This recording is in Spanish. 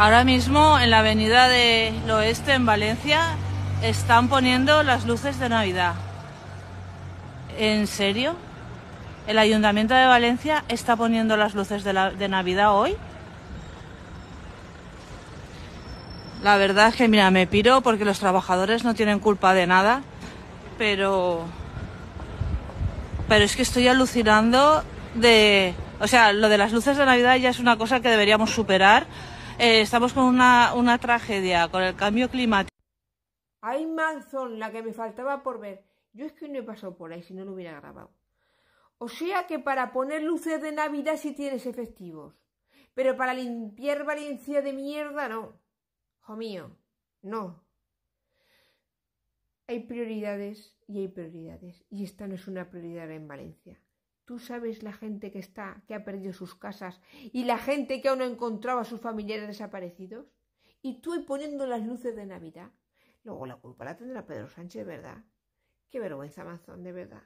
Ahora mismo en la avenida del Oeste, en Valencia, están poniendo las luces de Navidad. ¿En serio? ¿El Ayuntamiento de Valencia está poniendo las luces de, Navidad hoy? La verdad es que, mira, me piro porque los trabajadores no tienen culpa de nada, pero... Pero es que estoy alucinando de... O sea, lo de las luces de Navidad ya es una cosa que deberíamos superar eh, estamos con una, una tragedia, con el cambio climático. Hay Manzón, la que me faltaba por ver. Yo es que no he pasado por ahí, si no lo hubiera grabado. O sea que para poner luces de Navidad sí tienes efectivos. Pero para limpiar Valencia de mierda, no. Hijo mío, no. Hay prioridades y hay prioridades. Y esta no es una prioridad en Valencia. Tú sabes la gente que está, que ha perdido sus casas y la gente que aún no encontraba a sus familiares desaparecidos. Y tú poniendo las luces de Navidad. Luego la culpa la tendrá Pedro Sánchez, ¿verdad? Qué vergüenza, Mazón, de verdad.